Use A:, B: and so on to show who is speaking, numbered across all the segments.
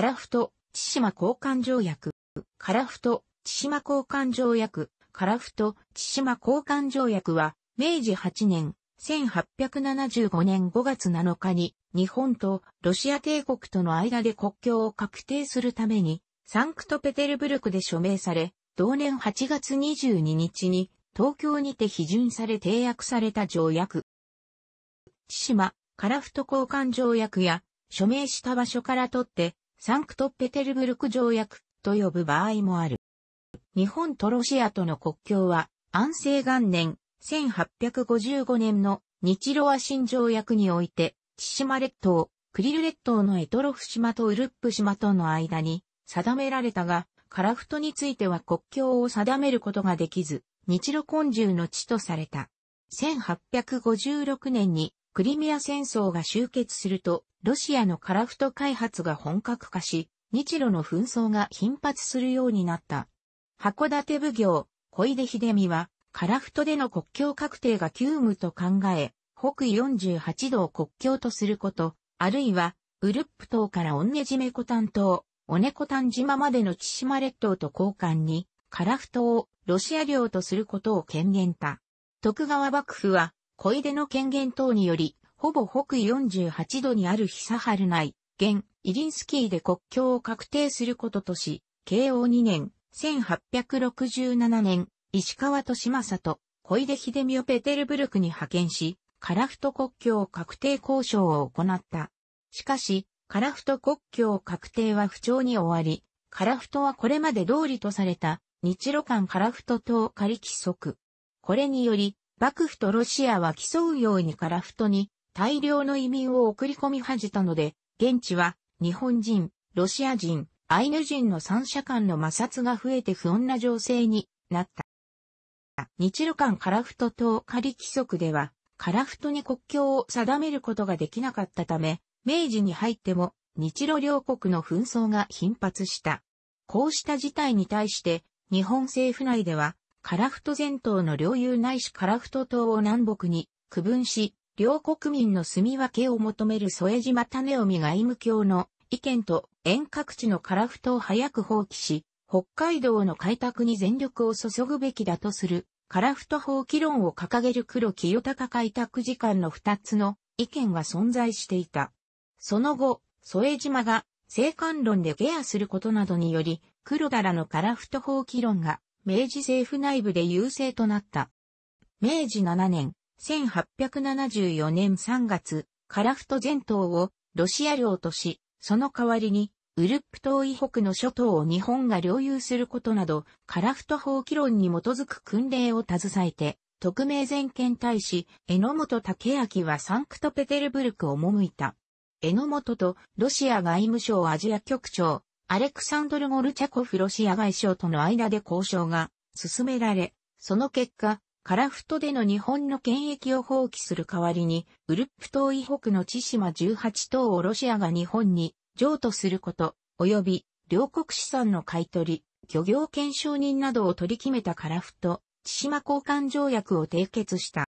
A: 樺太、千島交換条約、樺太、千島交換条約、樺太、千島交換条約は、明治8年、1875年5月7日に、日本とロシア帝国との間で国境を確定するために、サンクトペテルブルクで署名され、同年8月22日に、東京にて批准され締約された条約。千島、樺太交換条約や、署名した場所からとって、サンクトペテルブルク条約と呼ぶ場合もある。日本とロシアとの国境は安政元年1855年の日ロア新条約において、千島列島、クリル列島のエトロフ島とウルップ島との間に定められたが、カラフトについては国境を定めることができず、日露根中の地とされた。1856年にクリミア戦争が終結すると、ロシアのカラフト開発が本格化し、日露の紛争が頻発するようになった。函館奉行、小出秀美は、カラフトでの国境確定が急務と考え、北緯48度を国境とすること、あるいは、ウルップ島からオンネジメコタン島、オネコタン島までの千島列島と交換に、カラフトをロシア領とすることを権限た。徳川幕府は、小出の権限等により、ほぼ北緯48度にある久春内、現、イリンスキーで国境を確定することとし、慶応2年、1867年、石川利政と小出秀美をペテルブルクに派遣し、カラフト国境確定交渉を行った。しかし、カラフト国境確定は不調に終わり、カラフトはこれまで通りとされた日露間カラフト島仮規則。これにより、幕府とロシアは競うようにカラフトに大量の移民を送り込み始めたので、現地は日本人、ロシア人、アイヌ人の三者間の摩擦が増えて不穏な情勢になった。日露間カラフト島仮規則では、カラフトに国境を定めることができなかったため、明治に入っても日露両国の紛争が頻発した。こうした事態に対して、日本政府内では樺太全島の領有ないし樺太島を南北に区分し、両国民の住み分けを求める添島種臣外務卿の意見と遠隔地の樺太を早く放棄し、北海道の開拓に全力を注ぐべきだとする、樺太法規論を掲げる黒清高開拓時間の二つの意見が存在していた。その後、添島が、生還論でゲアすることなどにより、黒田らの樺太法規論が明治政府内部で優勢となった。明治7年、1874年3月、カラフト全島をロシア領とし、その代わりに、ウルップ島以北の諸島を日本が領有することなど、カラフト法規論に基づく訓令を携えて、特命全権大使、榎本武明はサンクトペテルブルクを赴いた。榎本とロシア外務省アジア局長、アレクサンドル・ゴルチャコフロシア外相との間で交渉が進められ、その結果、カラフトでの日本の権益を放棄する代わりに、ウルップ島以北の千島18島をロシアが日本に譲渡すること、及び両国資産の買取、漁業検証人などを取り決めたカラフト、千島交換条約を締結した。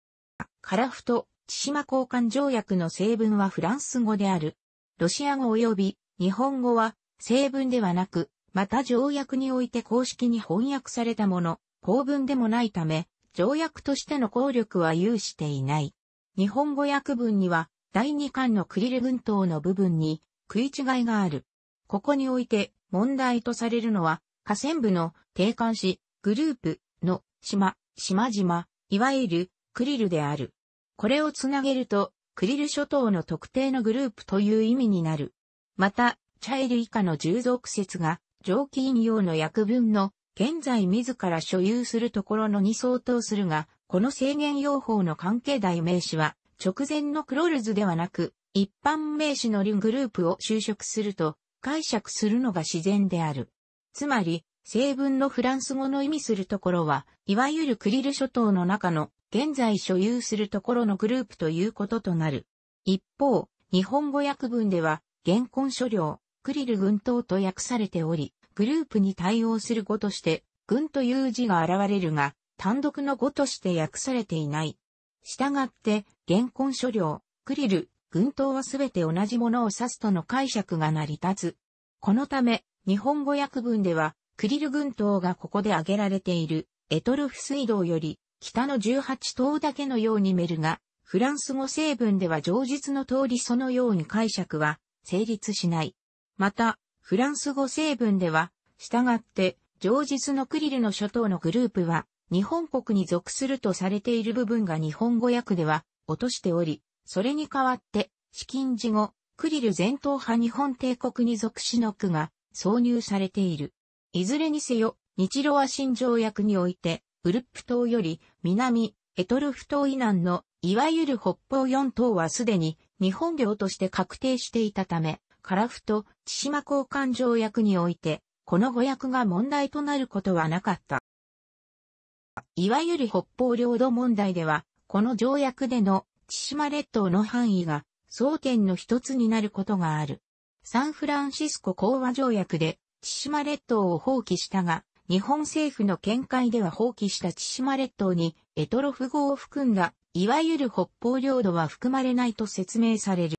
A: カラフト、千島交換条約の成分はフランス語である。ロシア語及び日本語は成文ではなく、また条約において公式に翻訳されたもの、公文でもないため、条約としての効力は有していない。日本語訳文には、第二巻のクリル群島の部分に食い違いがある。ここにおいて問題とされるのは、河川部の定冠市、グループの島、島々、いわゆるクリルである。これをつなげると、クリル諸島の特定のグループという意味になる。また、チャイル以下の従属説が、蒸気引用の訳文の、現在自ら所有するところのに相当するが、この制限用法の関係代名詞は、直前のクロールズではなく、一般名詞のリグループを就職すると解釈するのが自然である。つまり、成分のフランス語の意味するところは、いわゆるクリル諸島の中の現在所有するところのグループということとなる。一方、日本語訳文では、現婚書量、クリル群島と訳されており、グループに対応する語として、群という字が現れるが、単独の語として訳されていない。したがって、現稿書量、クリル、群島はすべて同じものを指すとの解釈が成り立つ。このため、日本語訳文では、クリル群島がここで挙げられている、エトルフ水道より、北の18島だけのように見えるが、フランス語成分では上述の通りそのように解釈は成立しない。また、フランス語成分では、従って、上述のクリルの諸島のグループは、日本国に属するとされている部分が日本語訳では、落としており、それに代わって、資金事後、クリル全島派日本帝国に属しの句が挿入されている。いずれにせよ、日露和新条約において、ウルップ島より南、エトルフ島以南の、いわゆる北方四島はすでに日本領として確定していたため、樺太、千島交換条約において、この語訳が問題となることはなかった。いわゆる北方領土問題では、この条約での千島列島の範囲が争点の一つになることがある。サンフランシスコ講和条約で千島列島を放棄したが、日本政府の見解では放棄した千島列島にエトロフ号を含んだ、いわゆる北方領土は含まれないと説明される。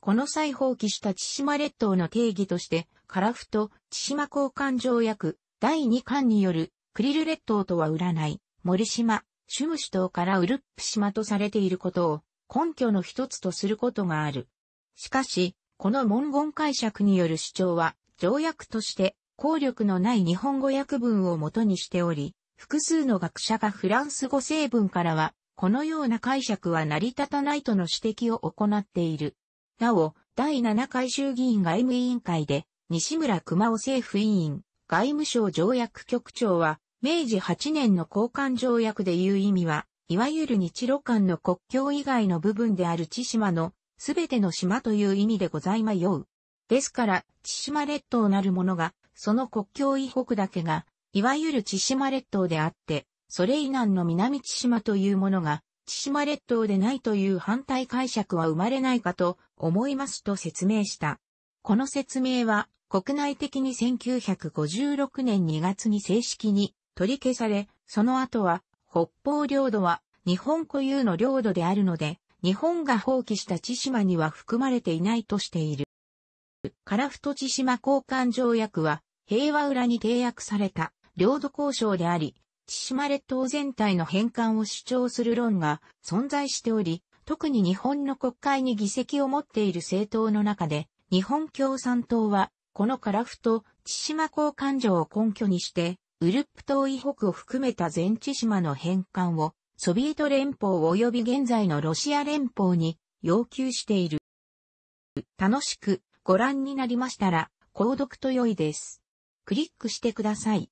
A: この際放棄した千島列島の定義として、カラフト、千島交換条約、第2巻による、クリル列島とは占い、森島、シュムシ島からウルップ島とされていることを、根拠の一つとすることがある。しかし、この文言解釈による主張は、条約として、効力のない日本語訳文を元にしており、複数の学者がフランス語成分からは、このような解釈は成り立たないとの指摘を行っている。なお、第7回衆議院外務委員会で、西村熊尾政府委員、外務省条約局長は、明治8年の交換条約でいう意味は、いわゆる日露間の国境以外の部分である千島の、すべての島という意味でございまよう。ですから、千島列島なるものが、その国境以北だけが、いわゆる千島列島であって、それ以南の南千島というものが、千島列島でないという反対解釈は生まれないかと思いますと説明した。この説明は国内的に1956年2月に正式に取り消され、その後は北方領土は日本固有の領土であるので、日本が放棄した千島には含まれていないとしている。樺太千島交換条約は平和裏に締約された領土交渉であり、千島列島全体の返還を主張する論が存在しており、特に日本の国会に議席を持っている政党の中で、日本共産党は、この樺太、千島交換所を根拠にして、ウルップ島以北を含めた全千島の返還を、ソビエト連邦及び現在のロシア連邦に要求している。楽しくご覧になりましたら、購読と良いです。クリックしてください。